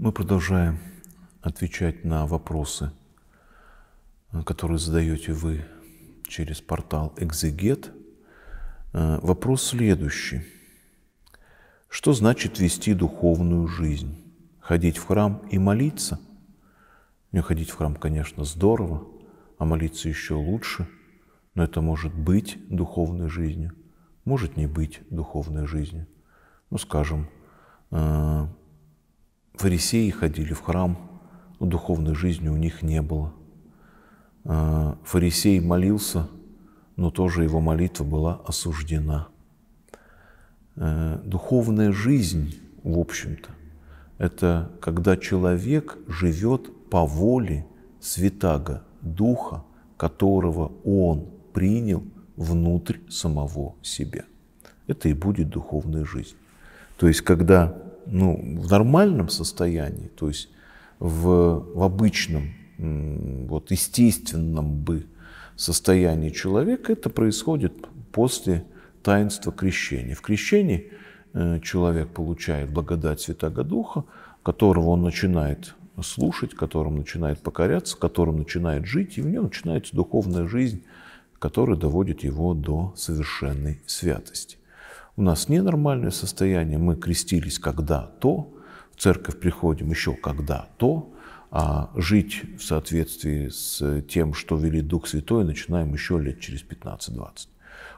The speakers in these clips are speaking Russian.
Мы продолжаем отвечать на вопросы, э, которые задаете вы через портал «Экзегет». Э, вопрос следующий. Что значит вести духовную жизнь? Ходить в храм и молиться? Ну, ходить в храм, конечно, здорово, а молиться еще лучше, но это может быть духовной жизнью, может не быть духовной жизнью. Ну, скажем, э, Фарисеи ходили в храм, но духовной жизни у них не было. А, фарисей молился, но тоже его молитва была осуждена. Э, духовная жизнь, в общем-то, это когда человек живет по воле святаго, духа, которого он принял внутрь самого себя. Это и будет духовная жизнь. То есть, когда ну, в нормальном состоянии, то есть в, в обычном, вот, естественном бы состоянии человека, это происходит после таинства крещения. В крещении э, человек получает благодать Святого Духа, которого он начинает слушать, которым начинает покоряться, которым начинает жить, и в нем начинается духовная жизнь, которая доводит его до совершенной святости. У нас ненормальное состояние, мы крестились когда-то, в церковь приходим еще когда-то, а жить в соответствии с тем, что велит Дух Святой, начинаем еще лет через 15-20.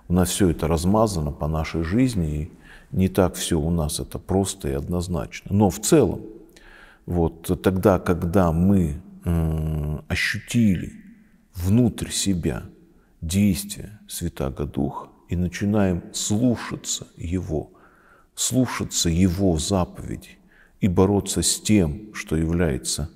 У нас все это размазано по нашей жизни, и не так все у нас это просто и однозначно. Но в целом, вот тогда, когда мы ощутили внутрь себя действие Святаго Духа, и начинаем слушаться Его, слушаться Его заповедей и бороться с тем, что является,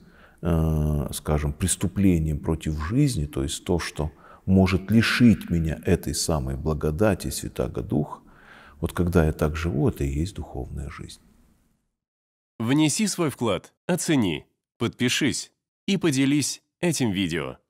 э, скажем, преступлением против жизни, то есть то, что может лишить меня этой самой благодати Святаго Духа, вот когда я так живу, это и есть духовная жизнь. Внеси свой вклад, оцени, подпишись и поделись этим видео.